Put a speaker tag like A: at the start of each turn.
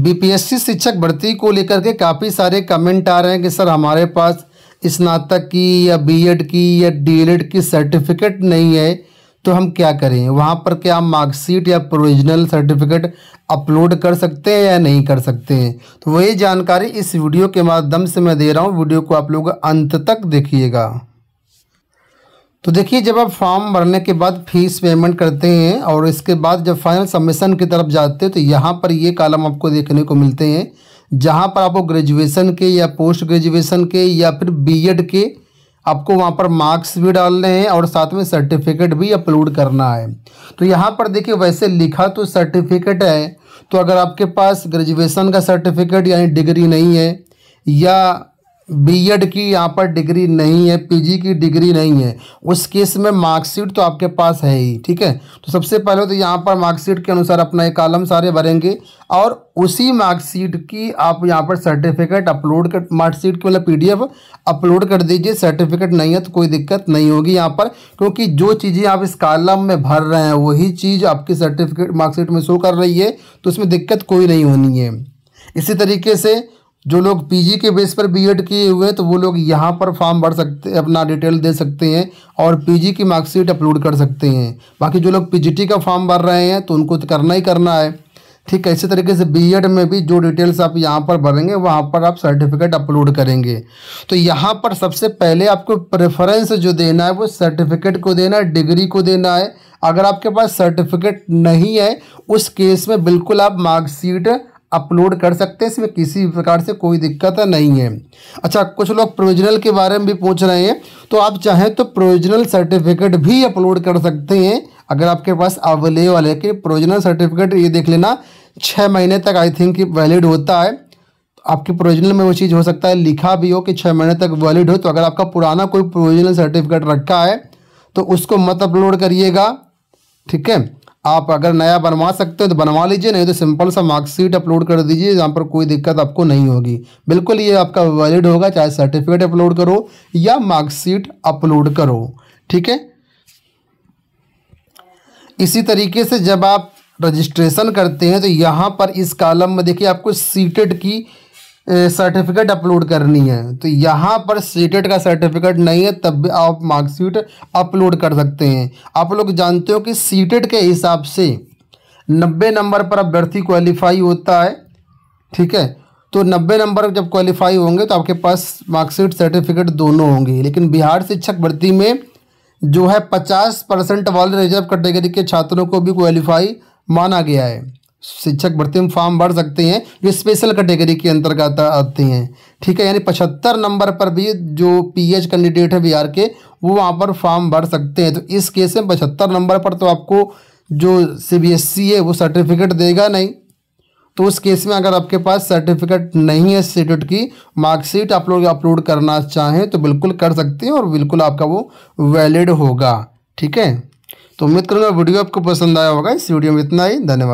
A: BPSC शिक्षक भर्ती को लेकर के काफ़ी सारे कमेंट आ रहे हैं कि सर हमारे पास स्नातक की या बीएड की या डीएलएड की सर्टिफिकेट नहीं है तो हम क्या करें वहाँ पर क्या मार्कशीट या प्रोविजनल सर्टिफिकेट अपलोड कर सकते हैं या नहीं कर सकते हैं तो वही जानकारी इस वीडियो के माध्यम से मैं दे रहा हूँ वीडियो को आप लोग अंत तक देखिएगा तो देखिए जब आप फॉर्म भरने के बाद फीस पेमेंट करते हैं और इसके बाद जब फाइनल सबमिशन की तरफ जाते हैं तो यहाँ पर ये कालम आपको देखने को मिलते हैं जहाँ पर आपको ग्रेजुएशन के या पोस्ट ग्रेजुएशन के या फिर बीएड के आपको वहाँ पर मार्क्स भी डालने हैं और साथ में सर्टिफिकेट भी अपलोड करना है तो यहाँ पर देखिए वैसे लिखा तो सर्टिफिकेट है तो अगर आपके पास ग्रेजुएसन का सर्टिफिकेट यानी डिग्री नहीं है या बीएड की यहाँ पर डिग्री नहीं है पीजी की डिग्री नहीं है उस केस में मार्कशीट तो आपके पास है ही ठीक है तो सबसे पहले तो यहाँ पर मार्कशीट के अनुसार अपना एक कालम सारे भरेंगे और उसी मार्कशीट की आप यहाँ पर सर्टिफिकेट अपलोड कर मार्कशीट की मतलब पीडीएफ अपलोड कर दीजिए सर्टिफिकेट नहीं है तो कोई दिक्कत नहीं होगी यहाँ पर क्योंकि जो चीज़ें आप इस कालम में भर रहे हैं वही चीज़ आपकी सर्टिफिकेट मार्कशीट में शो कर रही है तो उसमें दिक्कत कोई नहीं होनी है इसी तरीके से जो लोग पीजी के बेस पर बीएड किए हुए हैं तो वो लोग यहाँ पर फॉर्म भर सकते अपना डिटेल दे सकते हैं और पीजी की मार्कशीट अपलोड कर सकते हैं बाकी जो लोग पीजीटी का फॉर्म भर रहे हैं तो उनको तो करना ही करना है ठीक है इसी तरीके से बीएड में भी जो डिटेल्स आप यहाँ पर भरेंगे वहाँ पर आप सर्टिफिकेट अपलोड करेंगे तो यहाँ पर सबसे पहले आपको प्रेफरेंस जो देना है वो सर्टिफिकेट को देना है डिग्री को देना है अगर आपके पास सर्टिफिकेट नहीं है उस केस में बिल्कुल आप मार्कशीट अपलोड कर सकते हैं इसमें किसी प्रकार से कोई दिक्कत नहीं है अच्छा कुछ लोग प्रोविजनल के बारे में भी पूछ रहे हैं तो आप चाहें तो प्रोविजनल सर्टिफिकेट भी अपलोड कर सकते हैं अगर आपके पास अवेलेबल है कि प्रोविजनल सर्टिफिकेट ये देख लेना छः महीने तक आई थिंक वैलिड होता है आपके प्रोविजनल में वो चीज़ हो सकता है लिखा भी हो कि छः महीने तक वैलिड हो तो अगर आपका पुराना कोई प्रोविजनल सर्टिफिकेट रखा है तो उसको मत अपलोड करिएगा ठीक है आप अगर नया बनवा सकते हो तो बनवा लीजिए नहीं तो सिंपल सा मार्कशीट अपलोड कर दीजिए जहाँ पर कोई दिक्कत आपको नहीं होगी बिल्कुल ये आपका वैलिड होगा चाहे सर्टिफिकेट अपलोड करो या मार्कशीट अपलोड करो ठीक है इसी तरीके से जब आप रजिस्ट्रेशन करते हैं तो यहाँ पर इस कालम में देखिए आपको सीटेड की सर्टिफिकेट अपलोड करनी है तो यहाँ पर सीटेट e का सर्टिफिकेट नहीं है तब भी आप मार्कशीट अपलोड कर सकते हैं आप लोग जानते हो कि सीटेट e के हिसाब से नब्बे नंबर पर अभ्यर्थी क्वालिफाई होता है ठीक है तो नब्बे नंबर जब क्वालिफाई होंगे तो आपके पास मार्कशीट सर्टिफिकेट दोनों होंगे लेकिन बिहार शिक्षक भर्ती में जो है पचास परसेंट वाले रिजर्व कैटेगरी के छात्रों को भी क्वालिफाई माना गया है शिक्षक भर्ती में फॉर्म भर सकते हैं जो स्पेशल कैटेगरी के अंतर्गत आते हैं ठीक है यानी पचहत्तर नंबर पर भी जो पीएच कैंडिडेट है बिहार के वो वहाँ पर फॉर्म भर सकते हैं तो इस केस में पचहत्तर नंबर पर तो आपको जो सी e है वो सर्टिफिकेट देगा नहीं तो उस केस में अगर आपके पास सर्टिफिकेट नहीं है इंस्टीट्यूट की मार्कशीट आप लोग अपलोड करना चाहें तो बिल्कुल कर सकते हैं और बिल्कुल आपका वो वैलिड होगा ठीक है तो उम्मीद करूँगा वीडियो आपको पसंद आया होगा इस वीडियो में इतना ही धन्यवाद